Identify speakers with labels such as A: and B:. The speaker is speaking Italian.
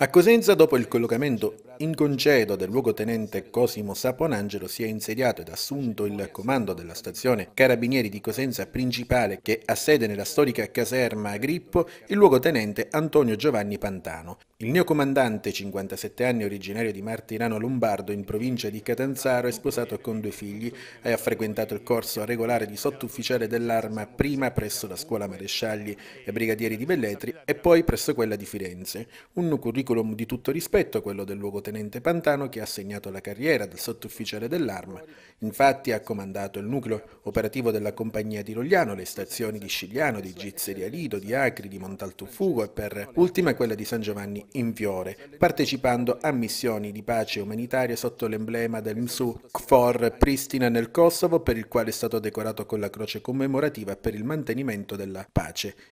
A: A Cosenza, dopo il collocamento in concedo del luogotenente Cosimo Saponangelo, si è insediato ed assunto il comando della stazione Carabinieri di Cosenza principale che ha sede nella storica caserma Agrippo il luogotenente Antonio Giovanni Pantano. Il neocomandante, 57 anni, originario di Martirano Lombardo, in provincia di Catanzaro, è sposato con due figli e ha frequentato il corso regolare di sottufficiale dell'arma prima presso la scuola Marescialli e Brigadieri di Belletri e poi presso quella di Firenze. Un curriculum curriculum di tutto rispetto quello del luogotenente Pantano che ha segnato la carriera del sottufficiale dell'arma. Infatti ha comandato il nucleo operativo della compagnia di Rogliano, le stazioni di Scigliano, di Gizzeria Lido, di Acri, di Montalto Fugo e per ultima quella di San Giovanni in Fiore, partecipando a missioni di pace umanitaria sotto l'emblema del MSU KFOR Pristina nel Kosovo per il quale è stato decorato con la croce commemorativa per il mantenimento della pace.